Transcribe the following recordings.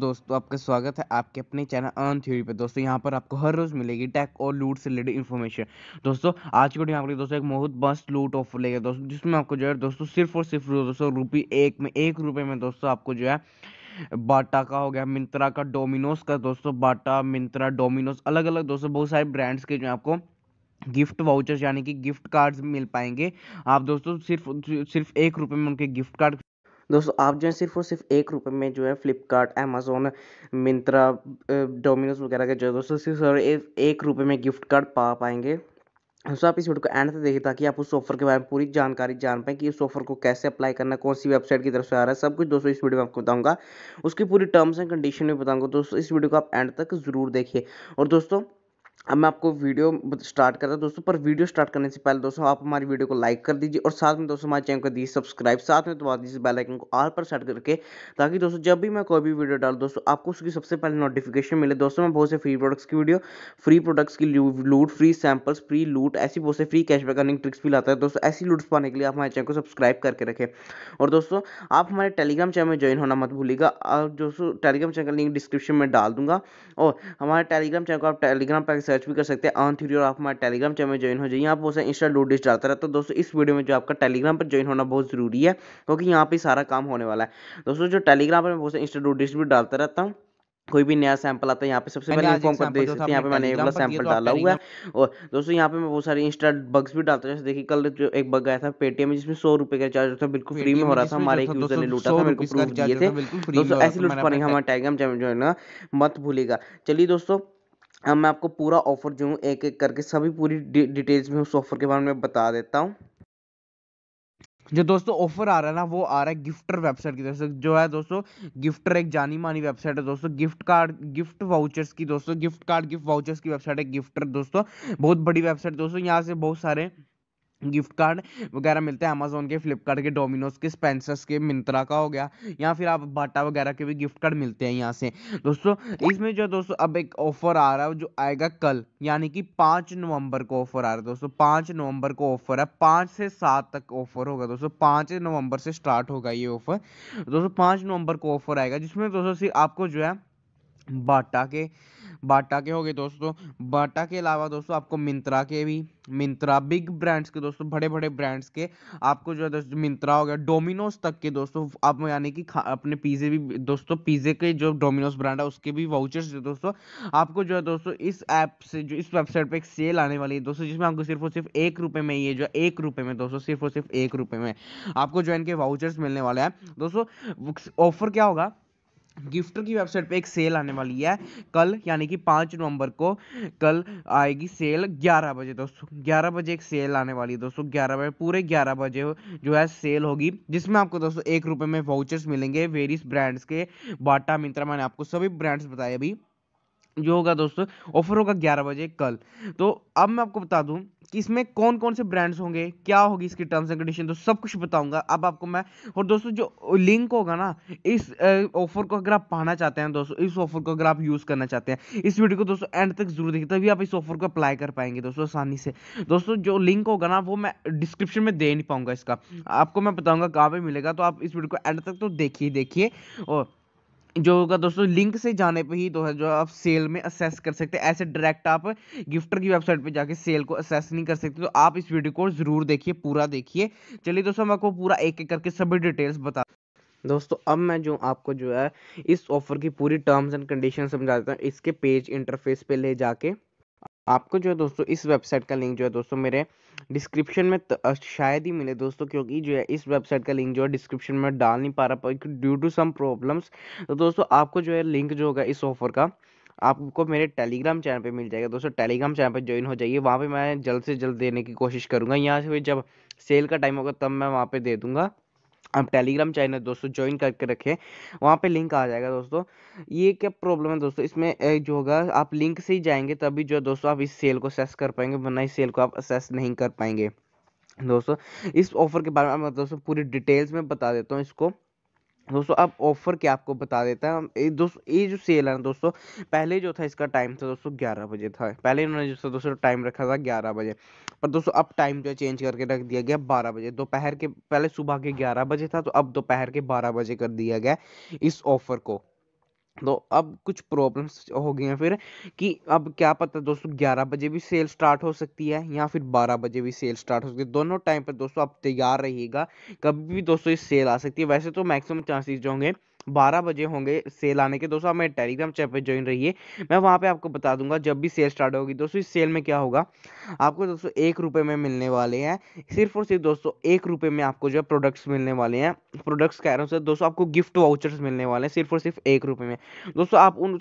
दोस्तों आपका स्वागत है आपके अपने चैनल अर्न थ्योरी पे दोस्तों यहाँ पर आपको हर रोज़ मिलेगी टैक और लूट से रिलेटेड इन्फॉर्मेशन दोस्तों आज की वीडियो आप दोस्तों एक बहुत मस्त लूट ऑफर लेगा दोस्तों जिसमें आपको जो है दोस्तों सिर्फ और सिर्फ दोस्तों रुपी एक में एक रुपये में दोस्तों आपको जो है बाटा का हो गया मिंत्रा का डोमिनोज का दोस्तों बाटा मिंत्रा डोमिनोज अलग अलग दोस्तों बहुत सारे ब्रांड्स के जो आपको गिफ्ट वाउचर्स यानी कि गिफ्ट कार्ड्स मिल पाएंगे आप दोस्तों सिर्फ सिर्फ एक रुपये में उनके गिफ्ट कार्ड दोस्तों आप जो है सिर्फ और सिर्फ एक रुपये में जो है फ्लिपकार्ट अमेजोन मिंत्रा डोमिनोज वगैरह के जो है दोस्तों सिर्फ और एक रुपये में गिफ्ट कार्ड पा पाएंगे दोस्तों आप इस वीडियो को एंड तक देखिए ताकि आप उस ऑफर के बारे में पूरी जानकारी जान पाएँ कि इस ऑफर को कैसे अप्लाई करना कौन सी वेबसाइट की तरफ से आ रहा है सब कुछ दोस्तों इस वीडियो में आपको बताऊंगा उसकी पूरी टर्म्स एंड कंडीशन भी बताऊंगा दोस्तों इस वीडियो को आप एंड तक जरूर देखिए और दोस्तों अब मैं आपको वीडियो स्टार्ट कर रहा हूँ दोस्तों पर वीडियो स्टार्ट करने से पहले दोस्तों आप हमारी वीडियो को लाइक कर दीजिए और साथ में दोस्तों हमारे चैनल को दीजिए सब्सक्राइब साथ में दबा दीजिए बेल आइकन को आल पर सेट करके ताकि दोस्तों जब भी मैं कोई भी वीडियो डालू दोस्तों आपको उसकी सबसे पहले नोटिफिकेशन मिले दोस्तों मैं बहुत से फ्री प्रोडक्ट्स की वीडियो फ्री प्रोडक्ट्स की लूट फ्री सैम्पल्स फ्री लूट ऐसी बहुत से फ्री कैशबैक अर्निंग ट्रिक्स भी लाता है दोस्तों ऐसी लूट्स पाने के लिए आप हमारे चैनल को सब्सक्राइब करके रखें और दोस्तों आप हमारे टेलीग्राम चैनल में ज्वाइन होना मत भूलिएगा और दोस्तों टेलीग्राम चैनल का लिंक डिस्क्रिप्शन में डाल दूंगा और हमारे टेलीग्राम चैनल को आप टेलीग्राम पर सर्च भी कर सकते हैं ऑन थ्योरी और आप हमारे टेलीग्राम चैनल में ज्वाइन हो जाइए यहाँ पर बहुत इंस्टा लिस्ट डालता रहता है तो दोस्तों इस वीडियो में जो आपका टेलीग्राम पर ज्वाइन होना बहुत ज़रूरी है क्योंकि यहाँ पर सारा काम होने वाला है दोस्तों जो टेलीग्राम पर मैं बहुत इंस्टा लिस्ट भी डालता रहता हूँ कोई भी नया सैंपल आता है यहाँ पे सबसे पहले इन्फॉर्म कर दे सकते हैं यहाँ पे मैंने एक बड़ा सैंपल तो डाला हुआ है और दोस्तों यहाँ पे मैं बहुत सारे इंस्टा बग्स भी डालता हूँ जैसे देखिए कल जो एक बग आया था पेटीएम में जिसमें सौ रुपए का चार्ज होता बिल्कुल फ्री में हो रहा था हमारे एक यूजर ने लूटा था मेरे प्रूफ दिए थे दोस्तों ऐसे लूट पाएंगे हमारा टेलीग्राम चैनल जो है ना मत भूलेगा चलिए दोस्तों अब हाँ, मैं आपको पूरा ऑफ़र जो हूँ एक एक करके सभी पूरी डि डिटेल्स में उस ऑफ़र के बारे में बता देता हूँ जो दोस्तों ऑफर आ रहा है ना वो आ रहा है गिफ्टर वेबसाइट की तरफ से जो है दोस्तों गिफ्टर एक जानी मानी वेबसाइट है दोस्तों गिफ्ट कार्ड गिफ्ट वाउचर्स की दोस्तों गिफ्ट कार्ड गिफ्ट वाउचर्स की वेबसाइट है गिफ्टर दोस्तों बहुत बड़ी वेबसाइट दोस्तों यहाँ से बहुत सारे गिफ्ट कार्ड वगैरह मिलते हैं अमेजोन के फ्लिपकार्ट के डोमिनोज के स्पेंसर्स के मिंत्रा का हो गया या फिर आप बाटा वगैरह के भी गिफ्ट कार्ड मिलते हैं यहाँ से दोस्तों इसमें जो दोस्तों अब एक ऑफर आ रहा है जो आएगा कल यानी कि पाँच नवंबर को ऑफर आ रहा है दोस्तों पाँच नवंबर को ऑफर है पाँच से सात तक ऑफर होगा दोस्तों पाँच नवंबर से स्टार्ट होगा ये ऑफर दोस्तों पाँच नवंबर को ऑफर आएगा जिसमें दोस्तों आपको जो है बाटा के बाटा के हो गए दोस्तों बाटा के अलावा दोस्तों आपको मिंत्रा के भी मिंत्रा बिग ब्रांड्स के दोस्तों बड़े बड़े ब्रांड्स के आपको जो है दोस्तों मिंत्रा हो गया डोमिनोज तक के दोस्तों आप यानी कि अपने पिज़्ज़े भी दोस्तों पिज़्ज़े के जो डोमिनोज ब्रांड है उसके भी वाउचर्स जो दोस्तों आपको जो है दोस्तों इस ऐप से जो इस वेबसाइट पर एक सेल आने वाली है दोस्तों जिसमें आपको सिर्फ और सिर्फ एक रुपये में ये जो है एक रुपये में दोस्तों सिर्फ और सिर्फ एक रुपये में आपको जो इनके वाउचर्स मिलने वाले हैं दोस्तों ऑफर क्या होगा गिफ्टर की वेबसाइट पे एक सेल आने वाली है कल यानी कि पाँच नवंबर को कल आएगी सेल ग्यारह बजे दोस्तों ग्यारह बजे एक सेल आने वाली है दोस्तों ग्यारह बजे पूरे ग्यारह बजे जो है सेल होगी जिसमें आपको दोस्तों एक रुपये में वाउचर्स मिलेंगे वेरियस ब्रांड्स के बाटा मिंत्रा मैंने आपको सभी ब्रांड्स बताए अभी जो होगा दोस्तों ऑफर होगा ग्यारह बजे कल तो अब मैं आपको बता दूं कि इसमें कौन कौन से ब्रांड्स होंगे क्या होगी इसकी टर्म्स एंड कंडीशन तो सब कुछ बताऊंगा अब आपको मैं और दोस्तों जो लिंक होगा ना इस ऑफर को अगर आप पाना चाहते हैं दोस्तों इस ऑफर को अगर आप यूज़ करना चाहते हैं इस वीडियो को दोस्तों एंड तक जरूर देखिए तभी आप इस ऑफर को अप्लाई कर पाएंगे दोस्तों आसानी से दोस्तों जो लिंक होगा ना वो मैं डिस्क्रिप्शन में दे नहीं पाऊंगा इसका आपको मैं बताऊँगा कहाँ पर मिलेगा तो आप इस वीडियो को एंड तक तो देखिए देखिए और जो होगा दोस्तों लिंक से जाने पे ही तो है जो आप सेल में असेस कर सकते हैं ऐसे डायरेक्ट आप गिफ्टर की वेबसाइट पे जाके सेल को असेस नहीं कर सकते तो आप इस वीडियो को जरूर देखिए पूरा देखिए चलिए दोस्तों मैं आपको पूरा एक एक करके सभी डिटेल्स बता दोस्तों अब मैं जो आपको जो है इस ऑफर की पूरी टर्म्स एंड कंडीशन समझा देता हूँ इसके पेज इंटरफेस पे ले जाके आपको जो है दोस्तों इस वेबसाइट का लिंक जो है दोस्तों मेरे डिस्क्रिप्शन में शायद ही मिले दोस्तों क्योंकि जो है इस वेबसाइट का लिंक जो है डिस्क्रिप्शन में डाल नहीं पा रहा ड्यू टू सम प्रॉब्लम्स तो दोस्तों आपको जो है लिंक जो होगा इस ऑफर का आपको मेरे टेलीग्राम चैनल पे मिल जाएगा दोस्तों टेलीग्राम चैनल पे ज्वाइन हो जाइए वहाँ पे मैं जल्द से जल्द देने की कोशिश करूँगा यहाँ से जब सेल का टाइम होगा तब मैं वहाँ पे दे दूँगा आप टेलीग्राम चैनल दोस्तों ज्वाइन करके रखें वहाँ पे लिंक आ जाएगा दोस्तों ये क्या प्रॉब्लम है दोस्तों इसमें जो होगा आप लिंक से ही जाएंगे तभी जो दोस्तों आप इस सेल को असेस कर पाएंगे वरना इस सेल को आप असेस नहीं कर पाएंगे दोस्तों इस ऑफर के बारे में मैं दोस्तों पूरी डिटेल्स में बता देता हूँ इसको दोस्तों अब ऑफ़र क्या आपको बता देता है ये दोस्तों ये जो सेल है ना दोस्तों पहले जो था इसका टाइम था दोस्तों ग्यारह बजे था पहले इन्होंने जो था दोस्तों टाइम रखा था ग्यारह बजे पर दोस्तों अब टाइम जो है चेंज करके रख दिया गया बारह बजे दोपहर के पहले सुबह के ग्यारह बजे था तो अब दोपहर के बारह बजे कर दिया गया इस ऑफ़र को तो अब कुछ प्रॉब्लम्स हो गई हैं फिर कि अब क्या पता दोस्तों ग्यारह बजे भी सेल स्टार्ट हो सकती है या फिर बारह बजे भी सेल स्टार्ट हो सकती है दोनों टाइम पर दोस्तों आप तैयार रहिएगा कभी भी दोस्तों ये सेल आ सकती है वैसे तो मैक्सिमम चांसेस जो होंगे बारह बजे होंगे सेल आने के दोस्तों आप मेरे टेलीग्राम चैनल पर ज्वाइन रहिए मैं वहाँ पे आपको बता दूंगा जब भी सेल स्टार्ट होगी दोस्तों इस सेल में क्या होगा आपको दोस्तों एक रुपये में मिलने वाले हैं सिर्फ और सिर्फ दोस्तों एक रुपये में आपको जो है प्रोडक्ट्स मिलने वाले हैं प्रोडक्ट्स कह रहे हो सर दोस्तों आपको गिफ्ट वाउचर्स मिलने वाले हैं सिर्फ और सिर्फ एक रुपये में दोस्तों आप उन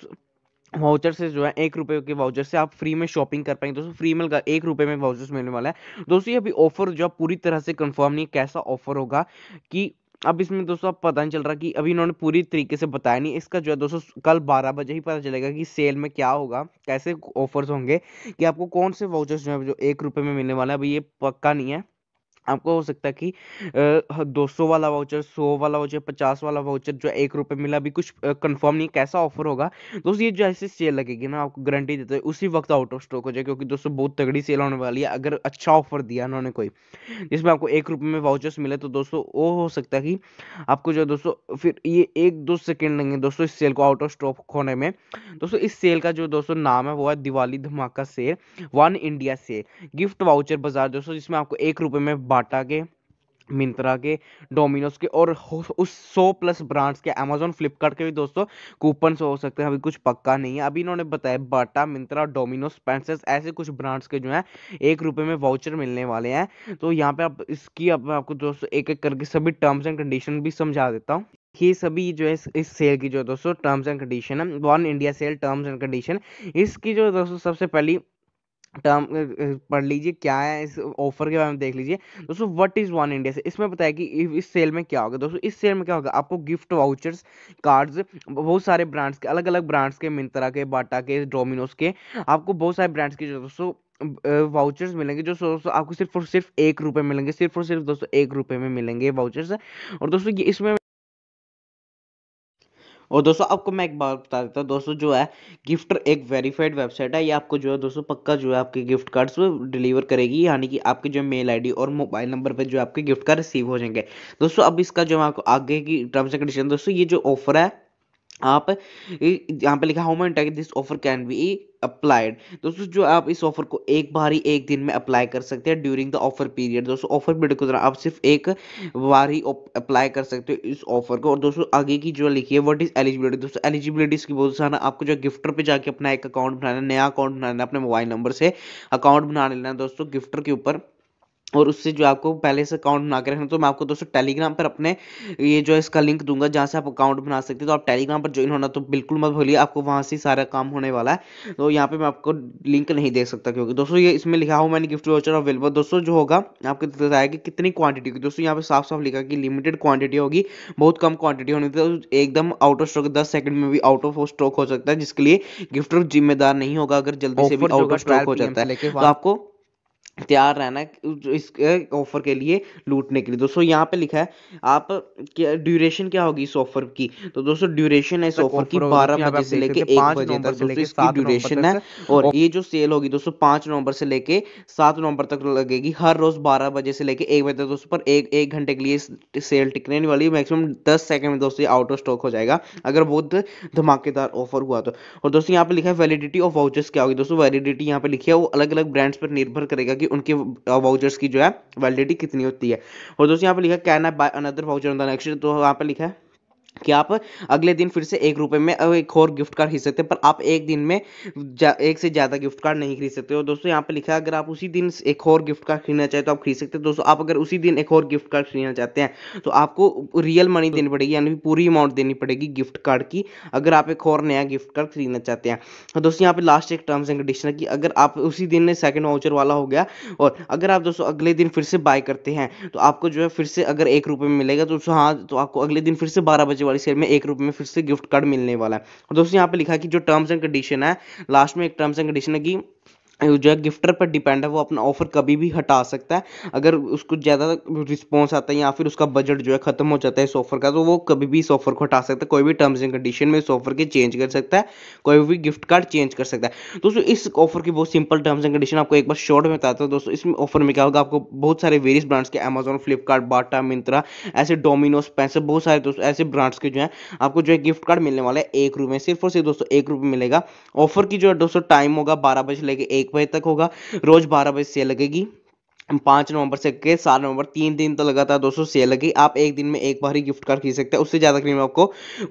वाउचर से जो है एक रुपये के वाउचर से आप फ्री में शॉपिंग कर पाएंगे दोस्तों फ्री में एक रुपये में वाउचर्स मिलने वाला है दोस्तों ये अभी ऑफर जो पूरी तरह से कंफर्म नहीं है कैसा ऑफर होगा कि अब इसमें दोस्तों अब पता नहीं चल रहा कि अभी इन्होंने पूरी तरीके से बताया नहीं इसका जो है दोस्तों कल बारह बजे ही पता चलेगा कि सेल में क्या होगा कैसे ऑफर्स होंगे कि आपको कौन से वाउचर्स जो है जो एक रुपये में मिलने वाला है अभी ये पक्का नहीं है आपको हो सकता है कि दो सौ वाला वाउचर सौ वाला वाउचर पचास वाला वाउचर जो एक रुपये मिला अभी कुछ कंफर्म नहीं कैसा ऑफर होगा दोस्तों ये जैसे सेल लगेगी ना आपको गारंटी देते हैं उसी वक्त आउट ऑफ स्टॉक हो जाए क्योंकि दोस्तों बहुत तगड़ी सेल होने वाली है अगर अच्छा ऑफर दिया उन्होंने कोई जिसमें आपको एक रुपये में वाउचर्स मिले तो दोस्तों वो हो सकता है कि आपको जो दोस्तों फिर ये एक दो सेकेंड लेंगे दोस्तों इस सेल को आउट ऑफ स्टॉक होने में दोस्तों इस सेल का जो दोस्तों नाम है वो है दिवाली धमाका sale one India sale gift voucher बाजार दोस्तों जिसमें आपको एक रुपये में बाटा के मिंत्रा के डोमिनोज के और उस सौ प्लस ब्रांड्स के अमेजोन फ्लिपकार्ट के भी दोस्तों कूपन हो सकते हैं अभी कुछ पक्का नहीं है अभी इन्होंने बताया बाटा मिंत्रा डोमिनोज स्पेंसर्स ऐसे कुछ ब्रांड्स के जो हैं एक रुपये में वाउचर मिलने वाले हैं तो यहाँ पे आप इसकी अब आपको दोस्तों एक एक करके सभी टर्म्स एंड कंडीशन भी समझा देता हूँ ये सभी जो है इस सेल की जो दोस्तों टर्म्स एंड कंडीशन है one India sale terms and condition इसकी जो दोस्तों सबसे पहली टर्म पढ़ लीजिए क्या है इस ऑफर के बारे में देख लीजिए दोस्तों व्हाट इज़ वन इंडिया से इसमें बताया कि इस सेल में क्या होगा दोस्तों इस सेल में क्या होगा आपको गिफ्ट वाउचर्स कार्ड्स बहुत सारे ब्रांड्स के अलग अलग ब्रांड्स के मिंत्रा के बाटा के डोमिनोज के आपको बहुत सारे ब्रांड्स के दोस्तों वाउचर्स मिलेंगे जो दोस्तों आपको सिर्फ और सिर्फ एक रुपये मिलेंगे सिर्फ और सिर्फ दोस्तों एक रुपये में मिलेंगे वाउचर्स और दोस्तों इसमें और दोस्तों आपको मैं एक बात बता देता हूँ दोस्तों जो है गिफ्टर एक वेरीफाइड वेबसाइट है ये आपको जो है दोस्तों पक्का जो है आपके गिफ्ट कार्ड्स डिलीवर करेगी यानी कि आपके जो मेल आईडी और मोबाइल नंबर पर जो आपके गिफ्ट कार्ड रिसीव हो जाएंगे दोस्तों अब इसका जो आपको आगे की टर्म्स एंड कंडीशन दोस्तों ये जो ऑफर है आप यहाँ पे लिखा how many time this offer can be applied दोस्तों जो आप इस ऑफर को एक बार ही एक दिन में अप्लाई कर सकते हैं ड्यूरिंग द ऑफर पीरियड दोस्तों ऑफर पीरियड के दौरान आप सिर्फ एक बार ही अप्लाई कर सकते हो इस ऑफर को और दोस्तों आगे की जो लिखी है व्हाट इज एलिजिबिलिटी दोस्तों एलिजिबिलिटी की बहुत सारा आपको जो गिफ्टर पे जाके अपना एक अकाउंट बनाना नया अकाउंट बनाना अपने मोबाइल नंबर से अकाउंट बना लेना दोस्तों गिफ्टर के ऊपर और उससे जो आपको पहले से अकाउंट बना के रखना तो मैं आपको दोस्तों टेलीग्राम पर अपने ये जो है इसका लिंक दूंगा जहाँ से आप अकाउंट बना सकते हैं तो आप टेलीग्राम पर ज्वाइन होना तो बिल्कुल मत भूलिए आपको वहाँ से ही सारा काम होने वाला है तो यहाँ पे मैं आपको लिंक नहीं दे सकता क्योंकि दोस्तों ये इसमें लिखा हो मैंने गिफ्ट वाचर अवेलेबल दोस्तों जो होगा आपको बताया कि कितनी क्वांटिटी होगी दोस्तों यहाँ पर साफ साफ लिखा कि लिमिटेड क्वांटिटी होगी बहुत कम क्वांटिटी होनी चाहिए एकदम आउट ऑफ स्टॉक दस सेकंड में भी आउट ऑफ स्टॉक हो सकता है जिसके लिए गिफ्ट जिम्मेदार नहीं होगा अगर जल्दी से भी आउट ऑफ स्टॉक हो जाता है तो आपको तैयार रहना इस ऑफ़र के लिए लूटने के लिए दोस्तों यहाँ पे लिखा है आप क्या ड्यूरेशन क्या होगी इस ऑफर की तो दोस्तों ड्यूरेशन है इस ऑफर की बारह बजे से लेके एक बजे तक दोस्तों इसकी ड्यूरेशन है और ये जो सेल होगी दोस्तों पांच नवंबर से लेके सात नवंबर तक लगेगी हर रोज बारह बजे से लेके एक बजे तक दोस्तों पर एक एक घंटे के लिए सेल टिकने वाली मैक्सिमम दस सेकंड में दोस्तों आउट ऑफ स्टॉक हो जाएगा अगर बहुत धमाकेदार ऑफर हुआ तो और दोस्तों यहाँ पे लिखा है वैलिडिटी ऑफ वाउचर्स क्या होगी दोस्तों वैलिडिटी यहाँ पे लिखी है वो अलग अलग ब्रांड्स पर निर्भर करेगा कि कि उनके वाउचर्स की जो है वैलिडिटी कितनी होती है और दोस्तों यहाँ पर लिखा can I buy another voucher on the next तो यहाँ पर लिखा है कि आप अगले दिन फिर से एक रुपये में एक और गिफ्ट कार्ड खरीद सकते हैं पर आप एक दिन में एक से ज़्यादा गिफ्ट कार्ड नहीं खरीद सकते हो दोस्तों यहाँ पे लिखा है अगर आप उसी दिन एक और गिफ्ट कार्ड खरीदना चाहते तो आप खरीद सकते हैं दोस्तों आप अगर उसी दिन एक और गिफ्ट कार्ड खरीदना चाहते हैं तो आपको रियल मनी देनी पड़ेगी यानी पूरी अमाउंट देनी पड़ेगी गिफ्ट कार्ड की अगर आप एक और नया गिफ्ट कार्ड खरीदना चाहते हैं दोस्तों यहाँ पर लास्ट एक टर्म्स एंड कंडीशन है कि अगर आप उसी दिन सेकेंड वाउचर वाला हो गया और अगर आप दोस्तों अगले दिन फिर से बाय करते हैं तो आपको जो है फिर से अगर एक रुपये में मिलेगा तो हाँ तो आपको अगले दिन फिर से बारह बजे वाली सेल में एक रुपए में फिर से गिफ्ट कार्ड मिलने वाला है और दोस्तों यहाँ पे लिखा है कि जो टर्म्स एंड कंडीशन है लास्ट में एक टर्म्स एंड कंडीशन है कि जो है गिफ्टर पर डिपेंड है वो अपना ऑफर कभी भी हटा सकता है अगर उसको ज़्यादा रिस्पॉन्स आता है या फिर उसका बजट जो है ख़त्म हो जाता है इस ऑफर का तो वो कभी भी इस ऑफर को हटा सकता है कोई भी टर्म्स एंड कंडीशन में इस ऑफर के चेंज कर सकता है कोई भी गिफ्ट कार्ड चेंज कर सकता है दोस्तों इस ऑफर की बहुत सिंपल टर्म्स एंड कंडीशन आपको एक बार शॉर्ट में बताता हूँ दोस्तों इस ऑफर में क्या होगा आपको बहुत सारे वेरियस ब्रांड्स के अमेजोन फ्लिपकार्ट बाटा मिंत्रा ऐसे डोमिनोज पैसे बहुत सारे दोस्तों ऐसे ब्रांड्स के जो है आपको जो है गिफ्ट कार्ड मिलने वाला है एक रुपये सिर्फ और सिर्फ दोस्तों एक रुपये मिलेगा ऑफर की जो है दोस्तों टाइम होगा बारह बजे लेके एक एक बजे तक होगा रोज बारह बजे से लगेगी पाँच नवंबर से के सात नवंबर तीन दिन तो लगातार दोस्तों सेल लगी आप एक दिन में एक बार ही गिफ्ट कार्ड खरीद सकते हैं उससे ज़्यादा क्रीम आपको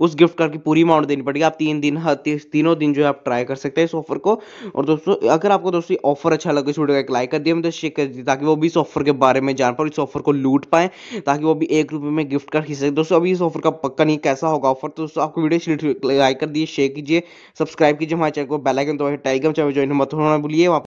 उस गिफ्ट कार्ड की पूरी अमाउंट देनी पड़ेगी आप तीन दिन हर तीनों दिन जो है आप ट्राई कर सकते हैं इस ऑफर को और दोस्तों अगर आपको दोस्तों ऑफर अच्छा लगे इस वीडियो का एक लाइक कर दिए मैं तो शेयर कर दीजिए ताकि वो भी इस ऑफर के बारे में जान पाए इस ऑफर को लूट पाएँ ताकि वो भी एक रुपये में गिफ्ट कार्ड खरीद सके दोस्तों अभी इस ऑफर का पक्का नहीं कैसा होगा ऑफर तो दोस्तों आपको वीडियो लाइक कर दिए शेयर कीजिए सब्सक्राइब कीजिए हमारे चैनल को बेलाइकन तो टाइगर चैनल ज्वाइन मत होना भूलिए